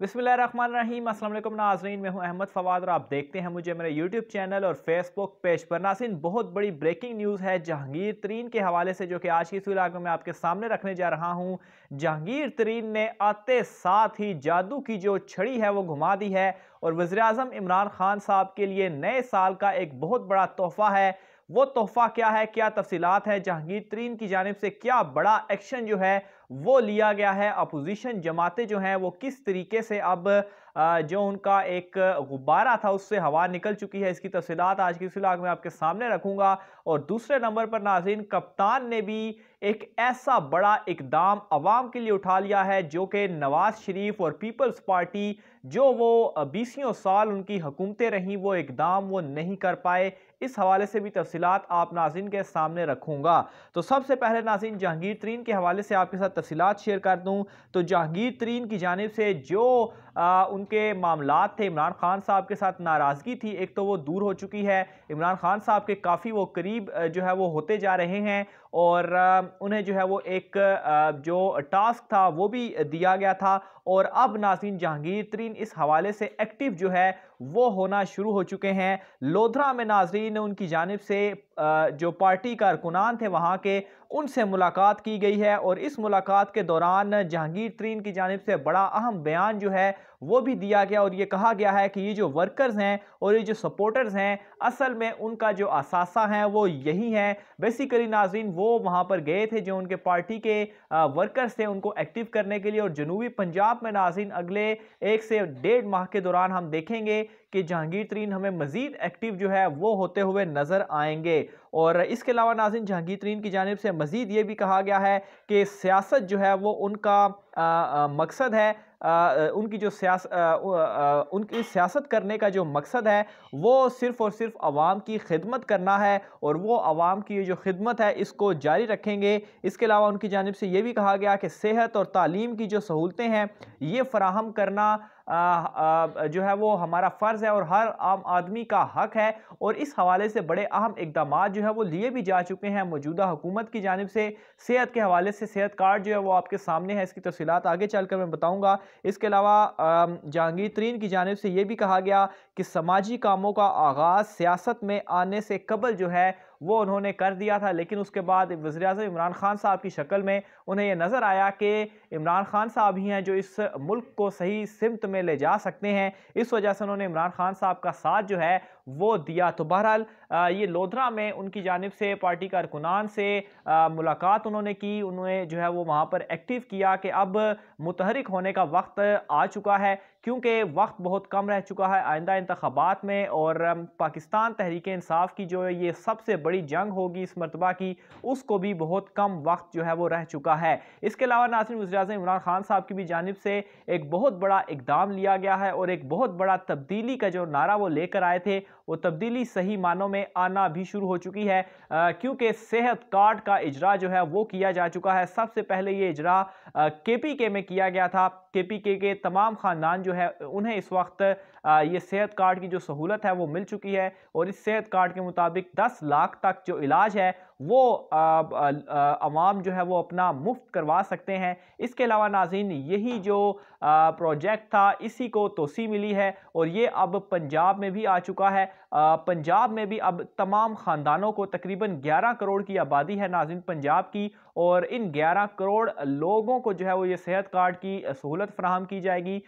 बिसमीम असल नाजरीन मैं हूं अहमद फवाद और आप देखते हैं मुझे मेरे यूट्यूब चैनल और फेसबुक पेज पर नासिन बहुत बड़ी ब्रेकिंग न्यूज़ है जहांगीर तरीन के हवाले से जो कि आज की सूरत में मैं आपके सामने रखने जा रहा हूं जहांगीर तरीन ने आते साथ ही जादू की जो छड़ी है वो घुमा दी है और वज़र अजम इमरान खान साहब के लिए नए साल का एक बहुत बड़ा तोहफ़ा है वो तोहफा क्या है क्या तफसीत है जहांगीर तरीन की जानब से क्या बड़ा एक्शन जो है वो लिया गया है अपोजिशन जमातें जो हैं वो किस तरीके से अब जो उनका एक गुब्बारा था उससे हवा निकल चुकी है इसकी तफसीत आज की फिलहाल में आपके सामने रखूँगा और दूसरे नंबर पर नाजीन कप्तान ने भी एक ऐसा बड़ा इकदाम आवाम के लिए उठा लिया है जो कि नवाज शरीफ और पीपल्स पार्टी जो वो बीसियों साल उनकी हुकूमतें रहीं वो इकदाम वो नहीं कर पाए इस हवाले से भी तफसलत आप नाजिन के सामने रखूँगा तो सबसे पहले नाजिन जहांगीर तरीन के हवाले से आपके साथ तफसीत शेयर कर दूँ तो जहांगीर तरीन की जानब से जो आ, उनके मामला थे इमरान खान साहब के साथ नाराज़गी थी एक तो वो दूर हो चुकी है इमरान खान साहब के काफ़ी वो करीब जो है वो होते जा रहे हैं और उन्हें जो है वो एक जो टास्क था वो भी दिया गया था और अब नासिन जहांगीर तरीन इस हवाले से एक्टिव जो है वो होना शुरू हो चुके हैं लोधरा में नाजरीन उनकी जानब से जो पार्टी कारकुनान थे वहाँ के उनसे मुलाकात की गई है और इस मुलाकात के दौरान जहांगीर तरीन की जानब से बड़ा अहम बयान जो है वो भी दिया गया और ये कहा गया है कि ये जो वर्कर्स हैं और ये जो सपोर्टर्स हैं असल में उनका जो असासा हैं वो यही हैं बेसिकली नाजीन वो वहाँ पर गए थे जो उनके पार्टी के वर्कर्स थे उनको एक्टिव करने के लिए और जनूबी पंजाब में नाजीन अगले एक से डेढ़ माह के दौरान हम देखेंगे कि जहांगीर तरीन हमें मज़ीद एक्टिव जो है वो होते हुए नज़र आएंगे और इसके अलावा नाजिन जहांगीर तरीन की जानब से मज़ीद ये भी कहा गया है कि सियासत जो है वो उनका आ, आ, मकसद है आ, उनकी जो सियास उनकी सियासत करने का जो मकसद है वो सिर्फ़ और सिर्फ आवाम की खिदमत करना है और वो आवाम की जो खिदमत है इसको जारी रखेंगे इसके अलावा उनकी जानब से ये भी कहा गया कि सेहत और तालीम की जो सहूलतें हैं ये फ़राहम करना जो है वो हमारा फ़र्ज़ है और हर आम आदमी का हक है और इस हवाले से बड़े अहम इकदाम जो है वो लिए भी जा चुके हैं मौजूदा हुकूमत की जानब से सेहत के हवाले से सेहत कार्ड जो है वो आपके सामने है इसकी तफसीत आगे चल कर मैं बताऊँगा इसके अलावा जहांगीर तरीन की जानब से ये भी कहा गया कि समाजी कामों का आगाज़ सियासत में आने से कबल जो है वो उन्होंने कर दिया था लेकिन उसके बाद वजर अजम इमरान खान साहब की शक्ल में उन्हें यह नज़र आया कि इमरान खान साहब ही हैं जो इस मुल्क को सही सिमत में ले जा सकते हैं इस वजह से उन्होंने इमरान खान साहब का साथ जो है वो दिया तो बहरहाल ये लोधरा में उनकी जानब से पार्टी कारकुनान से आ, मुलाकात उन्होंने की उन्हें जो है वो वहाँ पर एक्टिव किया कि अब मुतहरक होने का वक्त आ चुका है क्योंकि वक्त बहुत कम रह चुका है आइंदा इंतबात में और पाकिस्तान तहरीक इंसाफ की जो ये सबसे बड़ी जंग होगी इस मरतबा की उसको भी बहुत कम वक्त जो है वो रह चुका है इसके अलावा नासिर वजराज इमरान खान साहब की भी जानब से एक बहुत बड़ा इकदाम लिया गया है और एक बहुत बड़ा तब्दीली का जो नारा वो लेकर आए थे वो तब्दीली सही मानों में आना भी शुरू हो चुकी है क्योंकि सेहत कार्ड का इजरा जो है वो किया जा चुका है सबसे पहले ये इजरा के पी के में किया गया था के पी के के तमाम ख़ानदान जो है उन्हें इस वक्त ये सेहत कार्ड की जो सहूलत है वो मिल चुकी है और इस सेहत कार्ड के मुताबिक दस लाख तक जो इलाज है वो आवाम जो है वो अपना मुफ्त करवा सकते हैं इसके अलावा नाजीन यही जो प्रोजेक्ट था इसी को तोसी मिली है और ये अब पंजाब में भी आ चुका है पंजाब में भी अब तमाम ख़ानदानों को तकरीबन 11 करोड़ की आबादी है नाजिन पंजाब की और इन 11 करोड़ लोगों को जो है वो ये सेहत कार्ड की सहूलत फ्राहम की जाएगी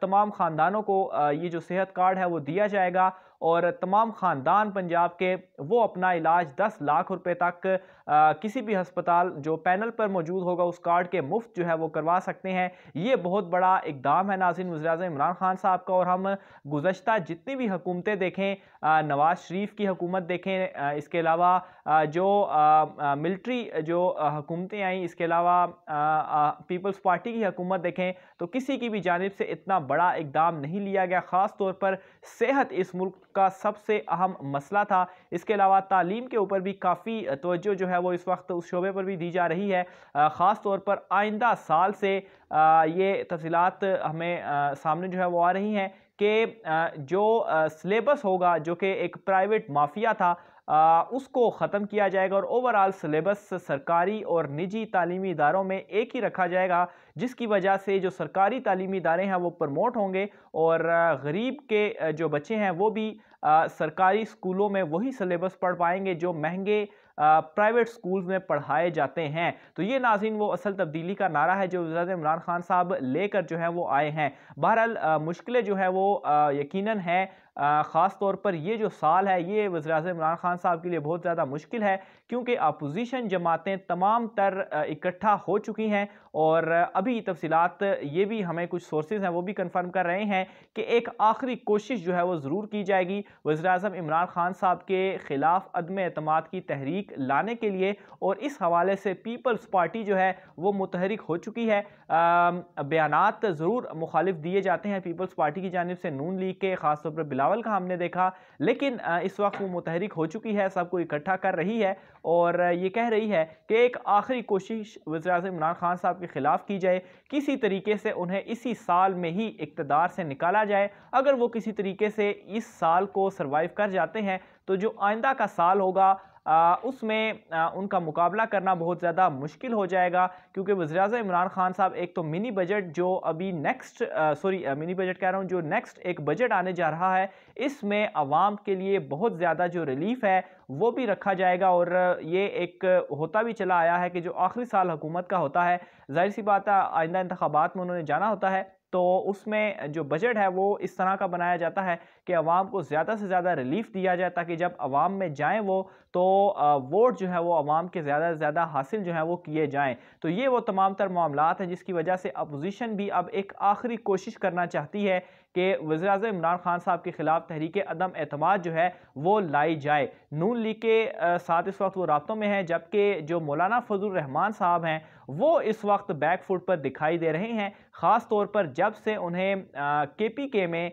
तमाम ख़ानदानों को ये जो सेहत कार्ड है वो दिया जाएगा और तमाम ख़ानदान पंजाब के वो अपना इलाज दस लाख रुपए तक आ, किसी भी हस्पताल जो पैनल पर मौजूद होगा उस कार्ड के मुफ्त जो है वो करवा सकते हैं ये बहुत बड़ा इकदाम है नाजिन वजी इमरान खान साहब का और हम गुजशत जितनी भी हुकूमतें देखें नवाज शरीफ की हुकूमत देखें आ, इसके अलावा जो मिल्ट्री जो हुकूमतें आई इसके अलावा पीपल्स पार्टी की हुकूमत देखें तो किसी की भी जानब से इतना बड़ा इकदाम नहीं लिया गया ख़ास तौर पर सेहत इस मुल्क का सबसे अहम मसला था इसके अलावा तालीम के ऊपर भी काफ़ी तोज्जो जो है वो इस वक्त उस शोबे पर भी दी जा रही है ख़ास तौर पर आइंदा साल से ये तफ़ीलत हमें सामने जो है वो आ रही हैं कि जो सिलेबस होगा जो कि एक प्राइवेट माफिया था आ, उसको ख़त्म किया जाएगा और ओवरऑल सिलेबस सरकारी और निजी तालीमी इदारों में एक ही रखा जाएगा जिसकी वजह से जो सरकारी तालीमी इदारे हैं वो प्रमोट होंगे और गरीब के जो बच्चे हैं वो भी सरकारी स्कूलों में वही सिलेबस पढ़ पाएंगे जो महंगे प्राइवेट स्कूल्स में पढ़ाए जाते हैं तो ये नाजिन वो असल तब्दीली का नारा है जो वजारत इमरान खान साहब लेकर जो है वो आए हैं बहरहाल मुश्किलें जो हैं वो यकीन है ख़ास तौर पर ये जो साल है ये वजराज इमरान खान साहब के लिए बहुत ज़्यादा मुश्किल है क्योंकि अपोजिशन जमातें तमाम तर इकट्ठा हो चुकी हैं और अभी तफसीत ये भी हमें कुछ सोर्सेज हैं वो भी कन्फर्म कर रहे हैं कि एक आखिरी कोशिश जो है वो ज़रूर की जाएगी वजी अजम इमरान खान साहब के ख़िलाफ़ अदम अतमाद की तहरीक लाने के लिए और इस हवाले से पीपल्स पार्टी जो है वो मुतहरिक हो चुकी है बयान ज़रूर मुखालिफ दिए जाते हैं पीपल्स पार्टी की जानब से नून लीग के ख़ासतौर पर बिलावल का हमने देखा लेकिन इस वक्त वो मुतहरिक हो चुकी है सबको इकट्ठा कर रही है और ये कह रही है कि एक आखिरी कोशिश वजी अजम इमरान खान साहब के ख़िलाफ़ की जाए किसी तरीके से उन्हें इसी साल में ही इकतदार से निकाला जाए अगर वो किसी तरीके से इस साल को को सर्वाइव कर जाते हैं तो जो आइंदा का साल होगा उसमें उनका मुकाबला करना बहुत ज़्यादा मुश्किल हो जाएगा क्योंकि वजराज इमरान खान साहब एक तो मिनी बजट जो अभी नेक्स्ट सॉरी मिनी बजट कह रहा हूँ जो नेक्स्ट एक बजट आने जा रहा है इसमें आवाम के लिए बहुत ज़्यादा जो रिलीफ है वो भी रखा जाएगा और ये एक होता भी चला आया है कि जो आखिरी साल हुकूमत का होता है जाहिर सी बात है आइंदा इंतबात में उन्होंने जाना होता है तो उसमें जो बजट है वो इस तरह का बनाया जाता है कि आवाम को ज़्यादा से ज़्यादा रिलीफ दिया जाए ताकि जब आवाम में जाएँ वो तो वोट जो है वो आवाम के ज़्यादा से ज़्यादा हासिल जो है वो किए जाएँ तो ये वो तमाम तर मामला हैं जिसकी वजह से अपोजिशन भी अब एक आखिरी कोशिश करना चाहती है कि वज़र अजम इमरान खान साहब के ख़िलाफ़ तहरीक अदम अहतम जो है वो लाई जाए नून लीग के साथ इस वक्त वो रबतों में है जबकि जो मौलाना फजल रहमान साहब हैं वो इस वक्त बैक फुट पर दिखाई दे रहे हैं ख़ास तौर पर जब से उन्हें के में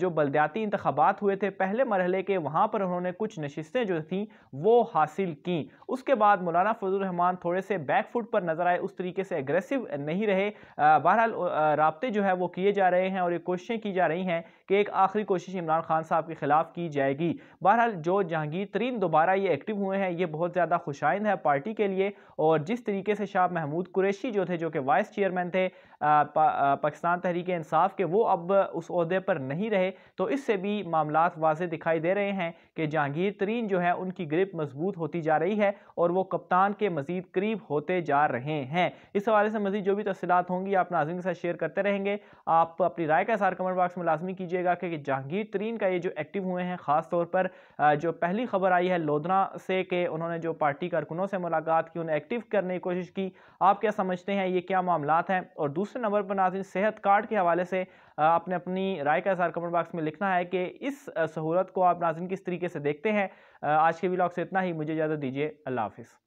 जो बलदयाती इंतबात हुए थे पहले मरहले के वहाँ पर उन्होंने कुछ नशस्तें जो थी वो हासिल की उसके बाद मौलाना रहमान थोड़े से बैक फुट पर नजर आए उस तरीके से एग्रेसिव नहीं रहे बहरहाल रबते जो है वो किए जा रहे हैं और ये कोशिशें की जा रही हैं कि एक आखिरी कोशिश इमरान खान साहब के ख़िलाफ़ की जाएगी बहरहाल जो जहांगीर तरीन दोबारा ये एक्टिव हुए हैं ये बहुत ज़्यादा खुशाइंद है पार्टी के लिए और जिस तरीके से शाह महमूद कुरैशी जो थे जो कि वाइस चेयरमैन थे पाकिस्तान तहरीक इंसाफ के वो अब उस अहदे पर नहीं नहीं रहे तो इससे भी मामला वाज दिखाई दे रहे हैं कि जहांगीर तरीन जो है उनकी ग्रिप मजबूत होती जा रही है और वो कप्तान के मजीद करीब होते जा रहे हैं इस हवाले से मजीद जो भी तफसीत होंगी आप नाजिन के साथ शेयर करते रहेंगे आप अपनी राय का इसार कमेंट बॉक्स में लाजमी कीजिएगा कि जहांगीर तरीन का ये जो एक्टिव हुए हैं ख़ास तौर पर जो पहली खबर आई है लोधना से कि उन्होंने जो पार्टी कारकुनों से मुलाकात की उन्हें एक्टिव करने की कोशिश की आप क्या समझते हैं ये क्या मामला हैं और दूसरे नंबर पर नाजिन सेहत कार्ड के हवाले से आपने अपनी राय का इसार कमेंट बॉक्स में लिखना है कि इस सहूलत को आप नाजन किस तरीके से देखते हैं आज के ब्लॉग से इतना ही मुझे इजाज़त दीजिए अल्लाह हाफिज़